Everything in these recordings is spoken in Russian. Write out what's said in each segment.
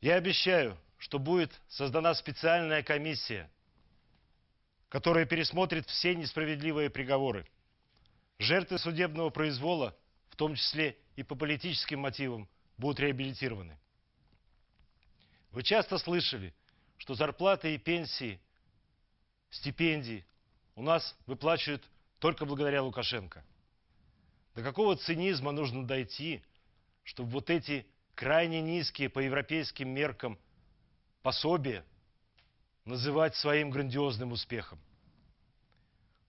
Я обещаю, что будет создана специальная комиссия, которая пересмотрит все несправедливые приговоры. Жертвы судебного произвола, в том числе и по политическим мотивам, будут реабилитированы. Вы часто слышали, что зарплаты и пенсии, стипендии у нас выплачивают только благодаря Лукашенко. До какого цинизма нужно дойти, чтобы вот эти крайне низкие по европейским меркам пособия называть своим грандиозным успехом.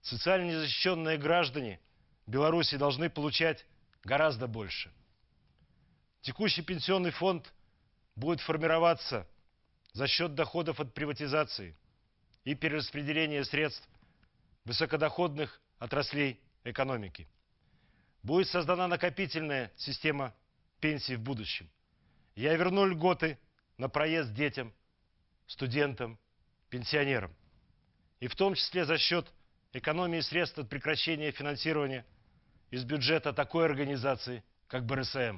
Социально незащищенные граждане Беларуси должны получать гораздо больше. Текущий пенсионный фонд будет формироваться за счет доходов от приватизации и перераспределения средств высокодоходных отраслей экономики. Будет создана накопительная система пенсий в будущем. Я верну льготы на проезд детям, студентам, пенсионерам. И в том числе за счет экономии средств от прекращения финансирования из бюджета такой организации, как БРСМ.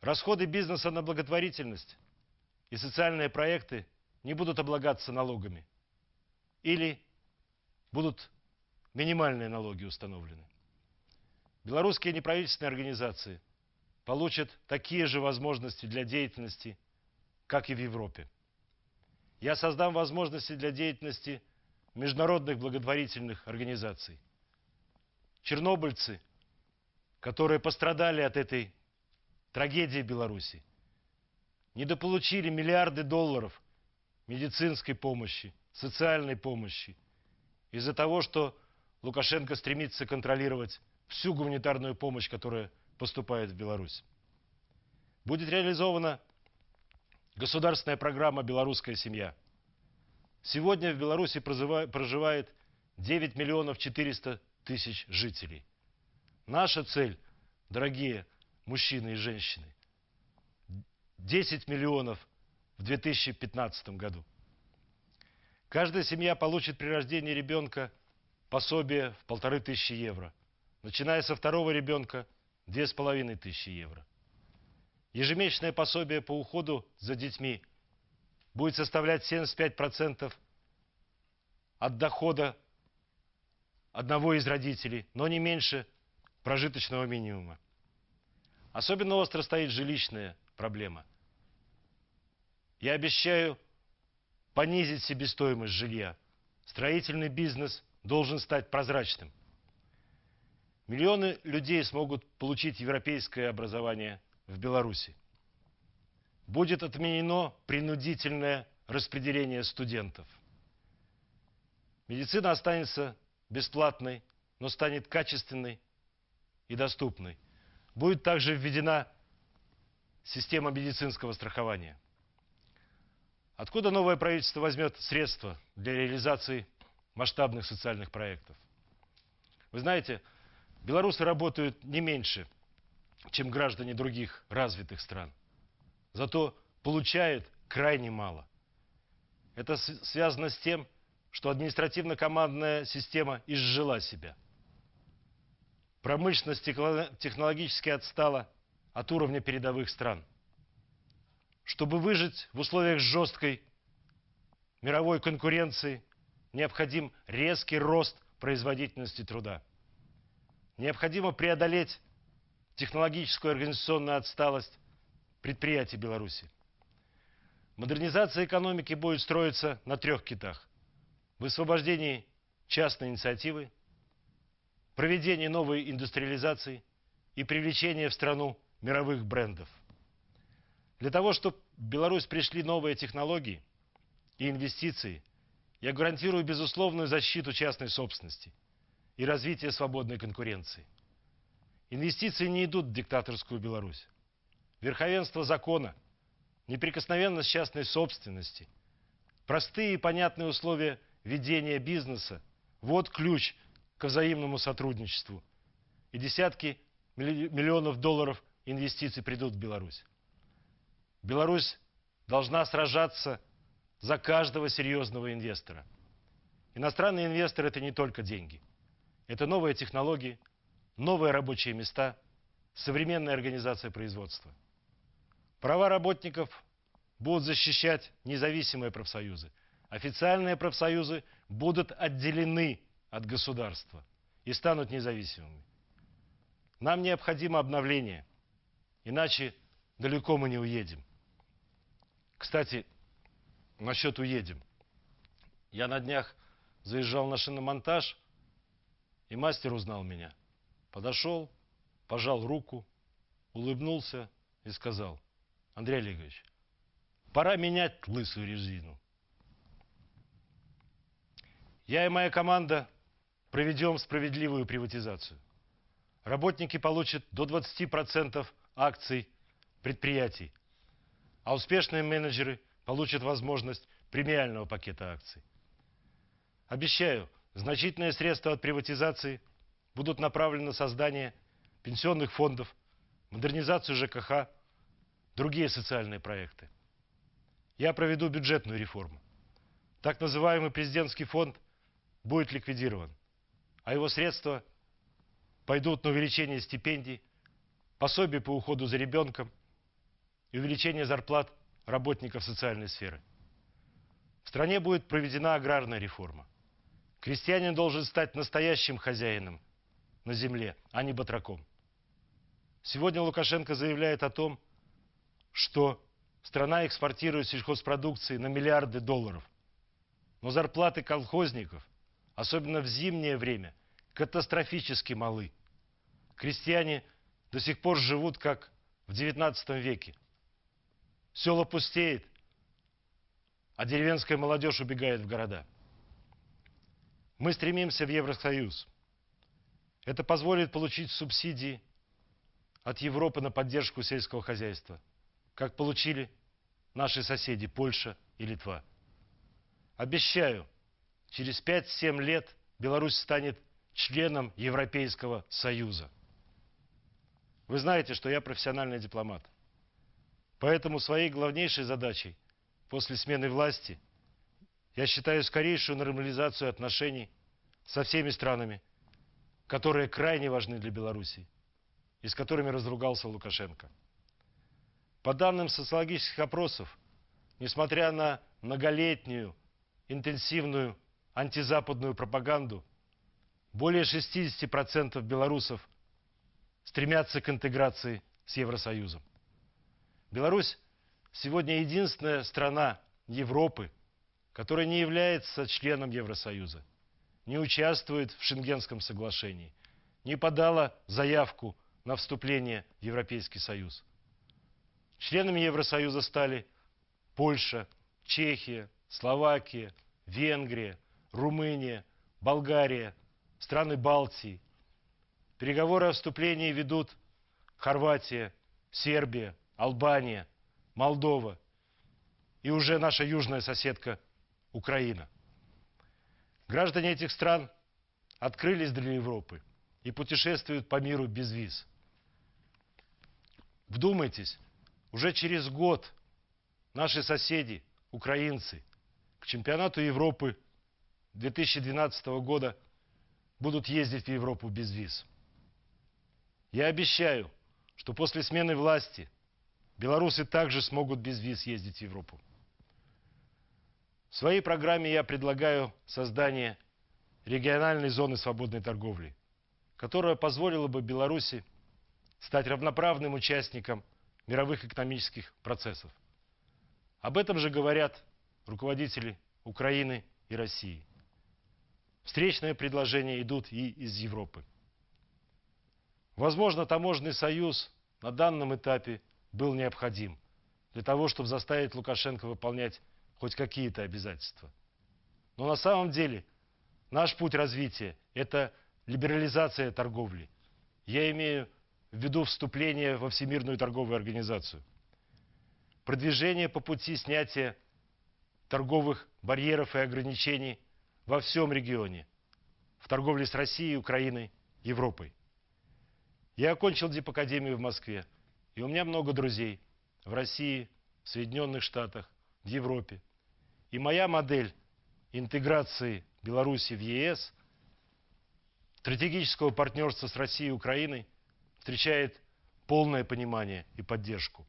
Расходы бизнеса на благотворительность и социальные проекты не будут облагаться налогами. Или будут минимальные налоги установлены. Белорусские неправительственные организации – получат такие же возможности для деятельности, как и в Европе. Я создам возможности для деятельности международных благотворительных организаций. Чернобыльцы, которые пострадали от этой трагедии Беларуси, недополучили миллиарды долларов медицинской помощи, социальной помощи из-за того, что Лукашенко стремится контролировать всю гуманитарную помощь, которая поступает в Беларусь. Будет реализована государственная программа «Белорусская семья». Сегодня в Беларуси проживает 9 миллионов 400 тысяч жителей. Наша цель, дорогие мужчины и женщины, 10 миллионов в 2015 году. Каждая семья получит при рождении ребенка пособие в полторы тысячи евро. Начиная со второго ребенка – Две с половиной тысячи евро. Ежемесячное пособие по уходу за детьми будет составлять 75% от дохода одного из родителей, но не меньше прожиточного минимума. Особенно остро стоит жилищная проблема. Я обещаю понизить себестоимость жилья. Строительный бизнес должен стать прозрачным. Миллионы людей смогут получить европейское образование в Беларуси. Будет отменено принудительное распределение студентов. Медицина останется бесплатной, но станет качественной и доступной. Будет также введена система медицинского страхования. Откуда новое правительство возьмет средства для реализации масштабных социальных проектов? Вы знаете, Белорусы работают не меньше, чем граждане других развитых стран. Зато получают крайне мало. Это связано с тем, что административно-командная система изжила себя. Промышленность технологически отстала от уровня передовых стран. Чтобы выжить в условиях жесткой мировой конкуренции, необходим резкий рост производительности труда. Необходимо преодолеть технологическую и организационную отсталость предприятий Беларуси. Модернизация экономики будет строиться на трех китах. Высвобождении частной инициативы, проведении новой индустриализации и привлечении в страну мировых брендов. Для того, чтобы в Беларусь пришли новые технологии и инвестиции, я гарантирую безусловную защиту частной собственности – и развитие свободной конкуренции. Инвестиции не идут в диктаторскую Беларусь. Верховенство закона, неприкосновенность частной собственности, простые и понятные условия ведения бизнеса – вот ключ к взаимному сотрудничеству. И десятки миллионов долларов инвестиций придут в Беларусь. Беларусь должна сражаться за каждого серьезного инвестора. Иностранный инвестор – это не только деньги – это новые технологии, новые рабочие места, современная организация производства. Права работников будут защищать независимые профсоюзы. Официальные профсоюзы будут отделены от государства и станут независимыми. Нам необходимо обновление, иначе далеко мы не уедем. Кстати, насчет уедем. Я на днях заезжал на шиномонтаж и мастер узнал меня. Подошел, пожал руку, улыбнулся и сказал, Андрей Олегович, пора менять лысую резину. Я и моя команда проведем справедливую приватизацию. Работники получат до 20% акций предприятий, а успешные менеджеры получат возможность премиального пакета акций. Обещаю – Значительные средства от приватизации будут направлены на создание пенсионных фондов, модернизацию ЖКХ, другие социальные проекты. Я проведу бюджетную реформу. Так называемый президентский фонд будет ликвидирован, а его средства пойдут на увеличение стипендий, пособий по уходу за ребенком и увеличение зарплат работников социальной сферы. В стране будет проведена аграрная реформа. Крестьянин должен стать настоящим хозяином на земле, а не батраком. Сегодня Лукашенко заявляет о том, что страна экспортирует сельхозпродукции на миллиарды долларов. Но зарплаты колхозников, особенно в зимнее время, катастрофически малы. Крестьяне до сих пор живут как в XIX веке. Село пустеет, а деревенская молодежь убегает в города. Мы стремимся в Евросоюз. Это позволит получить субсидии от Европы на поддержку сельского хозяйства, как получили наши соседи Польша и Литва. Обещаю, через 5-7 лет Беларусь станет членом Европейского Союза. Вы знаете, что я профессиональный дипломат. Поэтому своей главнейшей задачей после смены власти – я считаю скорейшую нормализацию отношений со всеми странами, которые крайне важны для Белоруссии и с которыми разругался Лукашенко. По данным социологических опросов, несмотря на многолетнюю интенсивную антизападную пропаганду, более 60% белорусов стремятся к интеграции с Евросоюзом. Беларусь сегодня единственная страна Европы, который не является членом Евросоюза, не участвует в Шенгенском соглашении, не подала заявку на вступление в Европейский Союз. Членами Евросоюза стали Польша, Чехия, Словакия, Венгрия, Румыния, Болгария, страны Балтии. Переговоры о вступлении ведут Хорватия, Сербия, Албания, Молдова и уже наша южная соседка Украина. Граждане этих стран открылись для Европы и путешествуют по миру без виз. Вдумайтесь, уже через год наши соседи, украинцы, к чемпионату Европы 2012 года будут ездить в Европу без виз. Я обещаю, что после смены власти белорусы также смогут без виз ездить в Европу. В своей программе я предлагаю создание региональной зоны свободной торговли, которая позволила бы Беларуси стать равноправным участником мировых экономических процессов. Об этом же говорят руководители Украины и России. Встречные предложения идут и из Европы. Возможно, таможенный союз на данном этапе был необходим для того, чтобы заставить Лукашенко выполнять хоть какие-то обязательства. Но на самом деле наш путь развития – это либерализация торговли. Я имею в виду вступление во Всемирную торговую организацию. Продвижение по пути снятия торговых барьеров и ограничений во всем регионе, в торговле с Россией, Украиной, Европой. Я окончил дипакадемию в Москве, и у меня много друзей в России, в Соединенных Штатах, в Европе. И моя модель интеграции Беларуси в ЕС, стратегического партнерства с Россией и Украиной встречает полное понимание и поддержку.